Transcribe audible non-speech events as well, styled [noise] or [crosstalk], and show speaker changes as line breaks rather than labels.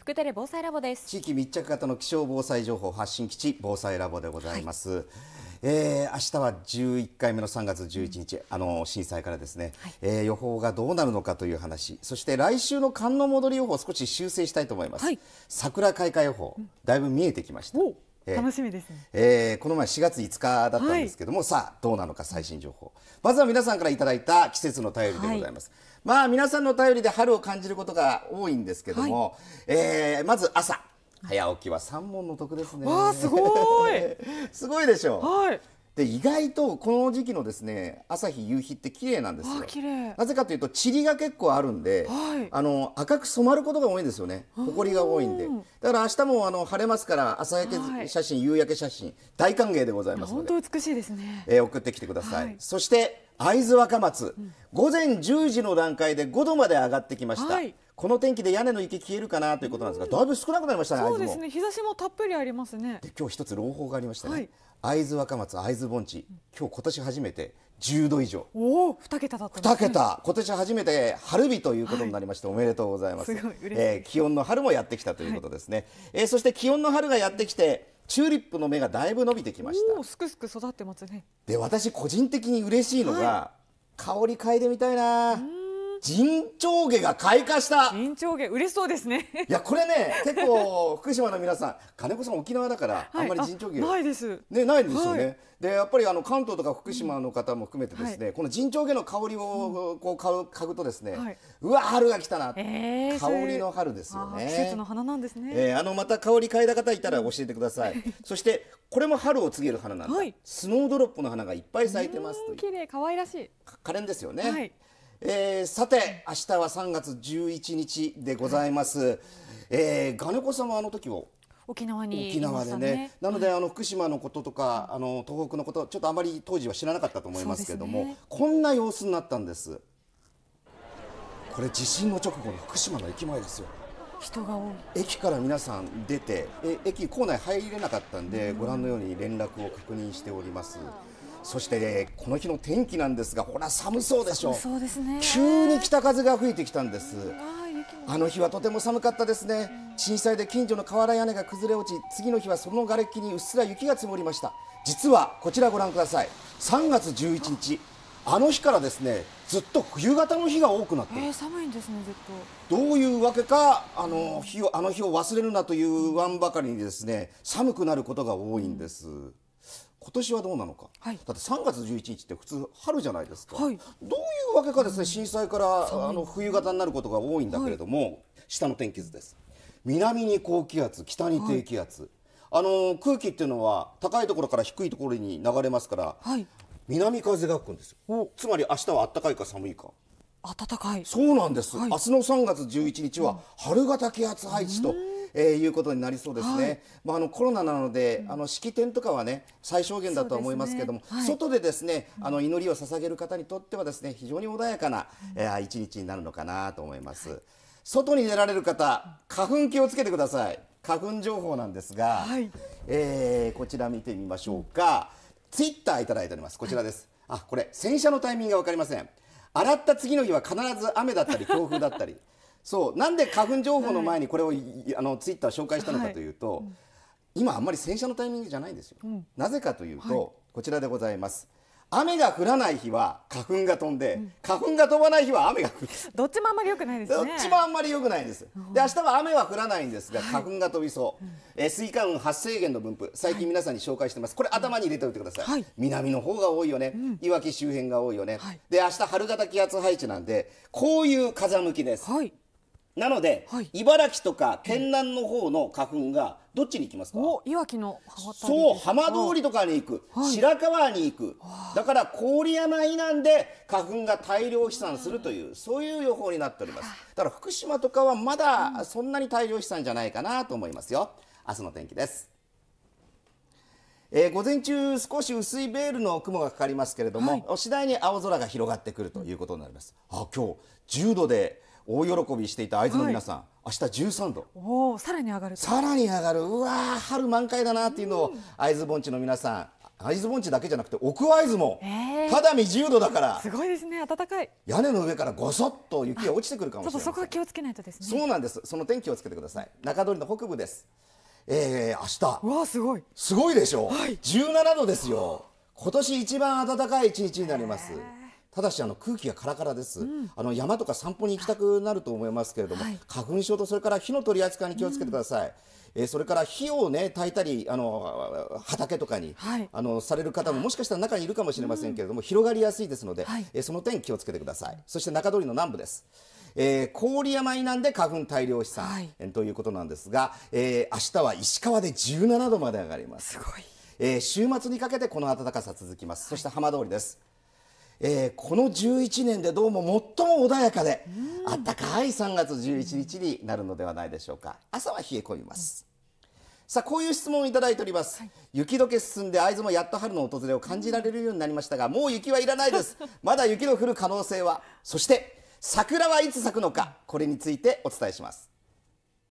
福テレ防災ラボです地域密着型の気象防災情報発信基地防災ラボでございます、はいえー、明日は11回目の3月11日、うん、あの震災からですね、はい、えー、予報がどうなるのかという話そして来週の寒の戻り予報を少し修正したいと思います、はい、桜開花予報、うん、だいぶ見えてきました、楽しみですね、えー、この前4月5日だったんですけども、はい、さあどうなのか最新情報まずは皆さんからいただいた季節の便りでございます、はい、まあ皆さんの便りで春を感じることが多いんですけども、はい、えー、まず朝早起きは三問の得ですね。すごい。[laughs] すごいでしょう。はい。で意外とこの時期のですね朝日夕日って綺麗なんですよなぜかというと塵が結構あるんで、はい、あの赤く染まることが多いんですよね埃が多いんでだから明日もあの晴れますから朝焼け写真、はい、夕焼け写真大歓迎でございますので本当美しいですね、えー、送ってきてください、はい、そして会津若松、うん、午前10時の段階で5度まで上がってきました、この天気で屋根の雪消えるかなということなんですが、だいぶ少なくなりましたね。そうですね。日差しもたっぷりありますね。今日一つ朗報がありましたね。はい、会津若松、会津盆地、今日今年初めて10度以上、お2桁だった2桁、今年初めて春日ということになりまして、おめでとうございます、すえー、気温の春もやってきたということですね、はい、えー、そして気温の春がやってきて、チューリップの芽がだいぶ伸びてきました。すくすく育ってますねで私、個人的に嬉しいのが、はい、香り嗅いでみたいな。人長毛が開花した人長毛嬉しそうですねいやこれね結構 [laughs] 福島の皆さん金子さん沖縄だから、あんまり人長毛ないですねないですよね、はい、でやっぱりあの関東とか福島の方も含めてですね、うん、この人長毛の香りをこう嗅ぐ嗅ぐとですね、はい、うわ春が来たな、えー、香りの春ですよね季節の花なんですね、えー、あのまた香り嗅いだ方いたら教えてください、うん、そしてこれも春を告げる花なんだ、スノードロップの花がいっぱい咲いてます綺麗可愛らしい可憐ですよね、はいえー、さて明日は3月11日でございます、えー、金子さんはあの時を沖縄に、沖縄でね、なので、あの福島のこととか、あの東北のことちょっとあまり当時は知らなかったと思いますけれども、ね、こんな様子になったんですこれ地震の直後の福島の駅前ですよ人が多い駅から皆さん出てえ駅構内入れなかったんで、うん、ご覧のように連絡を確認しております。そしてこの日の天気なんですが、これは寒そうでしょう。そうですね。急に北風が吹いてきたんです。あの日はとても寒かったですね。震災で近所の瓦屋根が崩れ落ち、次の日はその瓦礫にうっすら雪が積もりました。実はこちらご覧ください。3月11日、あの日からですね、ずっと冬型の日が多くなってえー、寒いんですね、ずっと。どういうわけか、あの日をあの日を忘れるなというワンばかりにですね、寒くなることが多いんです。うん今年はどうなのか、はい、だって3月11日って普通春じゃないですか、はい、どういうわけかですね震災からあの冬型になることが多いんだけれども、はい、下の天気図です南に高気圧北に低気圧、あの空気っていうのは高いところから低いところに流れますから、南風が吹くんですよつまり明日は暖かいか寒いか暖かいそうなんです、明日の3月11日は春型気圧配置と、えー、いうことになりそうですね。はい、まあ、あのコロナなので、あの式典とかはね、最小限だとは思いますけれども、ねはい、外でですね、あの祈りを捧げる方にとってはですね、非常に穏やかな、えー、一日になるのかなと思います。はい、外に出られる方、花粉気をつけてください。花粉情報なんですが、はい、えー、こちら見てみましょうか。ツイッターいただいております。こちらです。あ、これ洗車のタイミングがわかりません。洗った次の日は必ず雨だったり強風だったり。そうなんで花粉情報の前にこれを、はい、あのツイッター紹介したのかというと、はい、今あんまり洗車のタイミングじゃないんですよ、うん、なぜかというと、はい、こちらでございます雨が降らない日は花粉が飛んで、うん、花粉が飛ばない日は雨が降るどっちもあんまり良くないですねどっちもあんまり良くないですで明日は雨は降らないんですが花粉が飛びそう、はい、え水管発生源の分布最近皆さんに紹介してますこれ頭に入れておいてください、はい、南の方が多いよね、うん、いわき周辺が多いよね、はい、で明日春型気圧配置なんでこういう風向きです、はいなので、はい、茨城とか県南の方の花粉がどっちに行きますか、うん、いわきのそう浜通りとかに行く、はい、白川に行くだから郡山以南で花粉が大量飛散するという、うん、そういう予報になっておりますだから福島とかはまだそんなに大量飛散じゃないかなと思いますよ明日の天気ですえー、午前中、少し薄いベールの雲がかかりますけれども、はい、次第に青空が広がってくるということになります。あ今日1度で大喜びしていた会津の皆さん、はい、明日13度おおさらに上がるさらに上がるうわ春満開だなっていうのを会津盆地の皆さん会津盆地だけじゃなくて奥会津も、えー、肌身10度だからすごいですね暖かい屋根の上からごそっと雪が落ちてくるかもしれないそこは気をつけないとですねそうなんですその天気をつけてください中通りの北部ですえー、明日わすごいすごいでしょう、はい、17度ですよ今年一番暖かい一日になります、えーただしあの空気がカラカラです、うん、あの山とか散歩に行きたくなると思いますけれども、はい、花粉症とそれから火の取り扱いに気をつけてください。うんえー、それから火をね焚いたりあの畑とかに、はい、あのされる方ももしかしたら中にいるかもしれませんけれども、うん、広がりやすいですので、はい、えー、その点気をつけてくださいそして中通りの南部です。えー、郡山以南で花粉大量飛散、はい、ということなんですが、えー、明日は石川で17度まで上がりますすごい、えー、週末にかけてこの暖かさ続きますそして浜通りです、えー、この11年でどうも最も穏やかで、あったかい3月11日になるのではないでしょうか朝は冷え込みます、うん、さあこういう質問をいただいております、はい、雪解け進んで会津もやっと春の訪れを感じられるようになりましたがもう雪はいらないです [laughs] まだ雪の降る可能性はそして桜はいつ咲くのかこれについてお伝えします